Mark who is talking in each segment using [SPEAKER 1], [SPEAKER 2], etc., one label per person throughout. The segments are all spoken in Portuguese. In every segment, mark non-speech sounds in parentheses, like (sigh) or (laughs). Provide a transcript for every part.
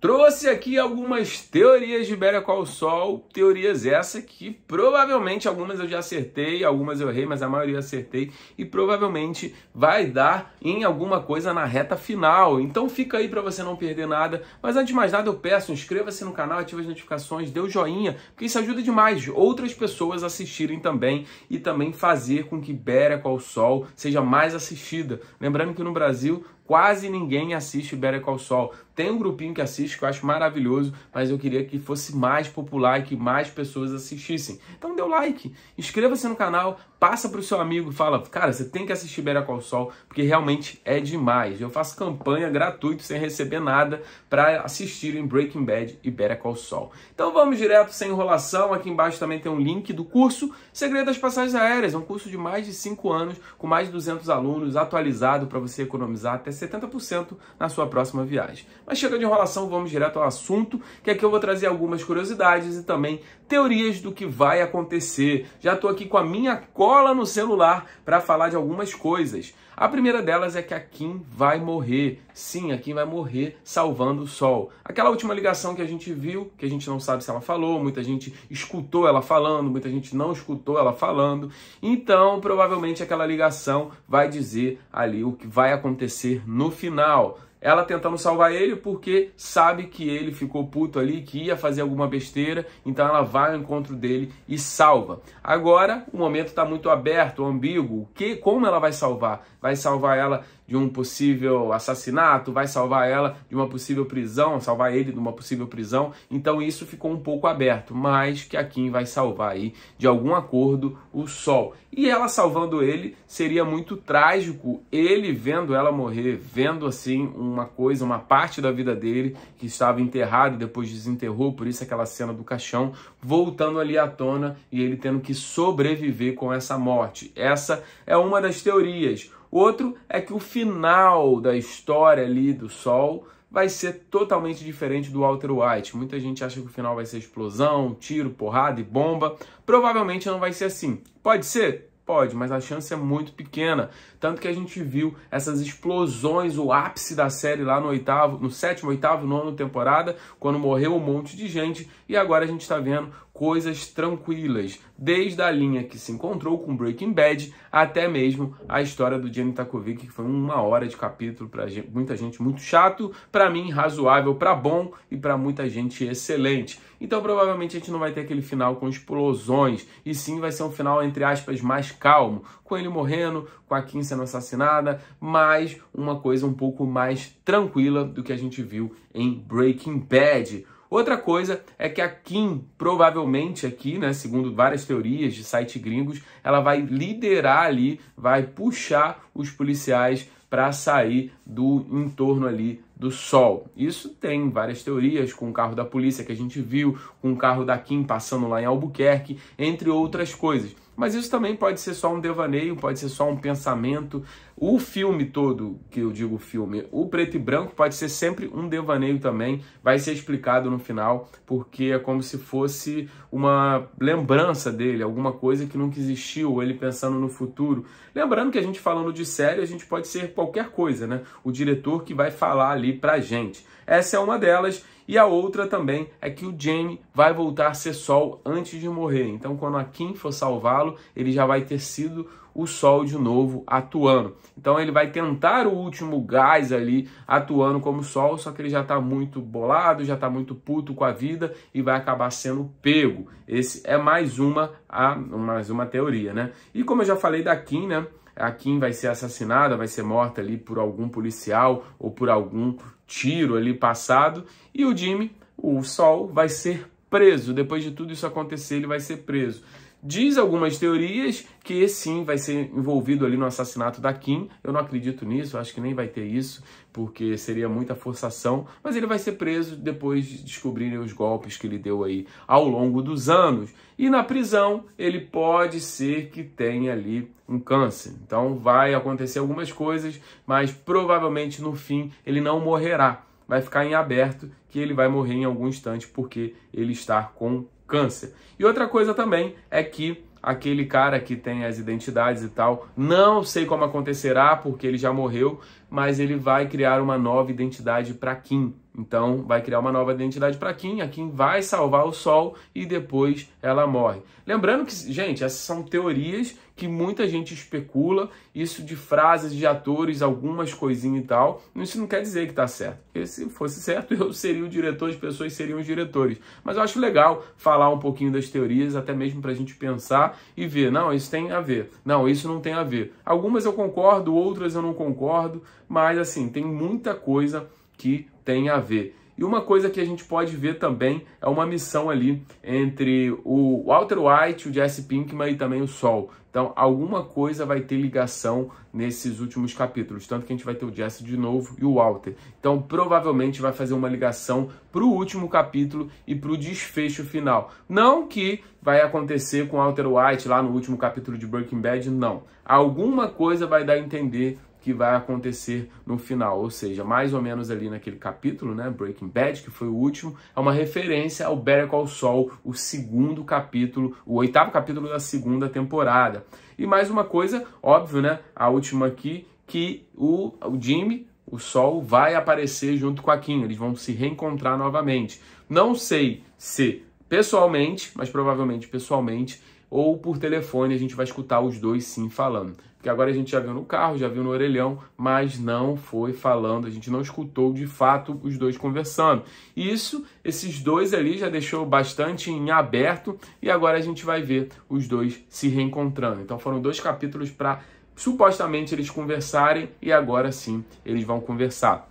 [SPEAKER 1] Trouxe aqui algumas teorias de Better Qual Sol, teorias essa que provavelmente algumas eu já acertei, algumas eu errei, mas a maioria eu acertei e provavelmente vai dar em alguma coisa na reta final. Então fica aí para você não perder nada. Mas antes de mais nada eu peço, inscreva-se no canal, ative as notificações, dê o um joinha, porque isso ajuda demais outras pessoas assistirem também e também fazer com que Better Qual Sol seja mais assistida. Lembrando que no Brasil quase ninguém assiste Better Qual Sol. Tem um grupinho que assiste que eu acho maravilhoso, mas eu queria que fosse mais popular e que mais pessoas assistissem. Então dê o um like, inscreva-se no canal, passa para o seu amigo e fala, cara, você tem que assistir Beira Qual Sol, porque realmente é demais. Eu faço campanha gratuito, sem receber nada, para assistirem Breaking Bad e Better Qual Sol. Então vamos direto, sem enrolação, aqui embaixo também tem um link do curso Segredo das Passagens Aéreas, é um curso de mais de 5 anos, com mais de 200 alunos, atualizado para você economizar até 70% na sua próxima viagem. Mas chega de enrolação, vamos direto ao assunto, que aqui eu vou trazer algumas curiosidades e também teorias do que vai acontecer. Já estou aqui com a minha cola no celular para falar de algumas coisas. A primeira delas é que a Kim vai morrer. Sim, a Kim vai morrer salvando o Sol. Aquela última ligação que a gente viu, que a gente não sabe se ela falou, muita gente escutou ela falando, muita gente não escutou ela falando. Então, provavelmente aquela ligação vai dizer ali o que vai acontecer no final ela tentando salvar ele porque sabe que ele ficou puto ali, que ia fazer alguma besteira, então ela vai ao encontro dele e salva. Agora o momento está muito aberto, ambíguo. Que, como ela vai salvar? Vai salvar ela de um possível assassinato, vai salvar ela de uma possível prisão, salvar ele de uma possível prisão. Então isso ficou um pouco aberto, mas que a Kim vai salvar aí de algum acordo o Sol. E ela salvando ele seria muito trágico, ele vendo ela morrer, vendo assim uma coisa, uma parte da vida dele que estava enterrado, depois desenterrou, por isso aquela cena do caixão, voltando ali à tona e ele tendo que sobreviver com essa morte. Essa é uma das teorias. O outro é que o final da história ali do Sol vai ser totalmente diferente do Walter White. Muita gente acha que o final vai ser explosão, tiro, porrada e bomba. Provavelmente não vai ser assim. Pode ser? Pode, mas a chance é muito pequena. Tanto que a gente viu essas explosões, o ápice da série lá no oitavo, no sétimo, oitavo, nono temporada, quando morreu um monte de gente, e agora a gente está vendo coisas tranquilas, desde a linha que se encontrou com Breaking Bad até mesmo a história do Jenny Takovic, que foi uma hora de capítulo para muita gente muito chato, para mim razoável, para bom e para muita gente excelente. Então provavelmente a gente não vai ter aquele final com explosões, e sim vai ser um final entre aspas mais calmo, com ele morrendo, com a Kim sendo assassinada, mas uma coisa um pouco mais tranquila do que a gente viu em Breaking Bad. Outra coisa é que a Kim, provavelmente aqui, né, segundo várias teorias de sites gringos, ela vai liderar ali, vai puxar os policiais para sair do entorno ali do sol. Isso tem várias teorias, com o carro da polícia que a gente viu, com o carro da Kim passando lá em Albuquerque, entre outras coisas. Mas isso também pode ser só um devaneio, pode ser só um pensamento. O filme todo, que eu digo filme, o preto e branco pode ser sempre um devaneio também. Vai ser explicado no final, porque é como se fosse uma lembrança dele, alguma coisa que nunca existiu, ele pensando no futuro. Lembrando que a gente falando de série, a gente pode ser qualquer coisa, né? O diretor que vai falar ali pra gente. Essa é uma delas e a outra também é que o Jamie vai voltar a ser Sol antes de morrer. Então, quando a Kim for salvá-lo, ele já vai ter sido o Sol de novo atuando. Então ele vai tentar o último gás ali atuando como Sol, só que ele já está muito bolado, já está muito puto com a vida e vai acabar sendo pego. Esse é mais uma, a, mais uma teoria, né? E como eu já falei da Kim, né? a Kim vai ser assassinada, vai ser morta ali por algum policial ou por algum tiro ali passado. E o Jimmy, o Sol, vai ser preso. Depois de tudo isso acontecer, ele vai ser preso. Diz algumas teorias que sim vai ser envolvido ali no assassinato da Kim. Eu não acredito nisso, acho que nem vai ter isso, porque seria muita forçação. Mas ele vai ser preso depois de descobrirem os golpes que ele deu aí ao longo dos anos. E na prisão, ele pode ser que tenha ali um câncer. Então vai acontecer algumas coisas, mas provavelmente no fim ele não morrerá. Vai ficar em aberto que ele vai morrer em algum instante porque ele está com câncer. E outra coisa também é que aquele cara que tem as identidades e tal, não sei como acontecerá porque ele já morreu, mas ele vai criar uma nova identidade para Kim. Então, vai criar uma nova identidade para Kim, a Kim vai salvar o sol e depois ela morre. Lembrando que, gente, essas são teorias que muita gente especula, isso de frases de atores, algumas coisinhas e tal. Isso não quer dizer que tá certo. Porque se fosse certo, (laughs) eu seria o diretor, as pessoas seriam os diretores. Mas eu acho legal falar um pouquinho das teorias, até mesmo pra gente pensar e ver, não, isso tem a ver. Não, isso não tem a ver. Algumas eu concordo, outras eu não concordo, mas assim, tem muita coisa que tem a ver. E uma coisa que a gente pode ver também é uma missão ali entre o Walter White, o Jesse Pinkman e também o Sol. Então, alguma coisa vai ter ligação nesses últimos capítulos. Tanto que a gente vai ter o Jesse de novo e o Walter. Então, provavelmente vai fazer uma ligação para o último capítulo e para o desfecho final. Não que vai acontecer com Walter White lá no último capítulo de Breaking Bad, não. Alguma coisa vai dar a entender que vai acontecer no final, ou seja, mais ou menos ali naquele capítulo, né, Breaking Bad, que foi o último, é uma referência ao Better Call Saul, o segundo capítulo, o oitavo capítulo da segunda temporada. E mais uma coisa, óbvio, né, a última aqui, que o, o Jimmy o Sol vai aparecer junto com a Kim, eles vão se reencontrar novamente. Não sei se pessoalmente, mas provavelmente pessoalmente, ou por telefone, a gente vai escutar os dois sim falando. Porque agora a gente já viu no carro, já viu no orelhão, mas não foi falando, a gente não escutou de fato os dois conversando. isso, esses dois ali já deixou bastante em aberto e agora a gente vai ver os dois se reencontrando. Então foram dois capítulos para supostamente eles conversarem e agora sim eles vão conversar.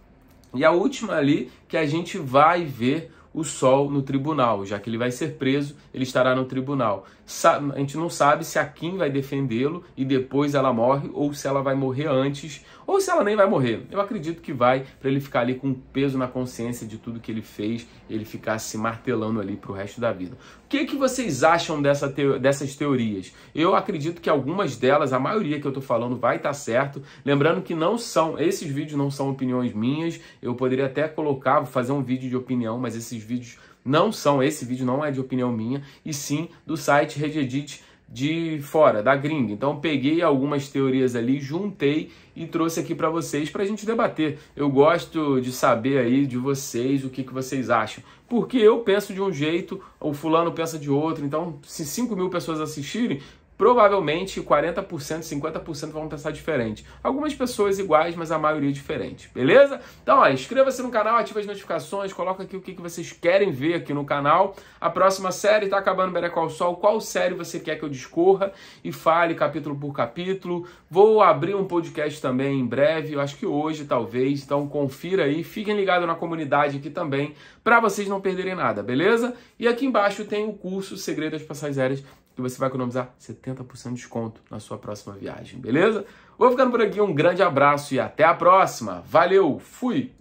[SPEAKER 1] E a última ali que a gente vai ver o Sol no tribunal, já que ele vai ser preso, ele estará no tribunal. A gente não sabe se a Kim vai defendê-lo e depois ela morre, ou se ela vai morrer antes, ou se ela nem vai morrer. Eu acredito que vai, para ele ficar ali com peso na consciência de tudo que ele fez, ele ficar se martelando ali para o resto da vida. O que, que vocês acham dessa teo dessas teorias? Eu acredito que algumas delas, a maioria que eu estou falando, vai estar tá certo. Lembrando que não são, esses vídeos não são opiniões minhas, eu poderia até colocar, fazer um vídeo de opinião, mas esses vídeos não são, esse vídeo não é de opinião minha, e sim do site Regedit de fora, da gringa. Então peguei algumas teorias ali, juntei e trouxe aqui para vocês para a gente debater. Eu gosto de saber aí de vocês o que, que vocês acham. Porque eu penso de um jeito, o fulano pensa de outro. Então, se 5 mil pessoas assistirem, provavelmente 40%, 50% vão pensar diferente. Algumas pessoas iguais, mas a maioria diferente, beleza? Então, inscreva-se no canal, ative as notificações, coloca aqui o que, vocês querem ver aqui no canal. A próxima série está acabando Better Call Sol. Qual série você quer que eu discorra e fale capítulo por capítulo? Vou abrir um podcast também em breve, eu acho que hoje talvez. Então, confira aí, fiquem ligados na comunidade aqui também, para vocês não perderem nada, beleza? E aqui embaixo tem o curso Segredo das Passagens Aéreas que você vai economizar 70% de desconto na sua próxima viagem, beleza? Vou ficando por aqui, um grande abraço e até a próxima. Valeu, fui!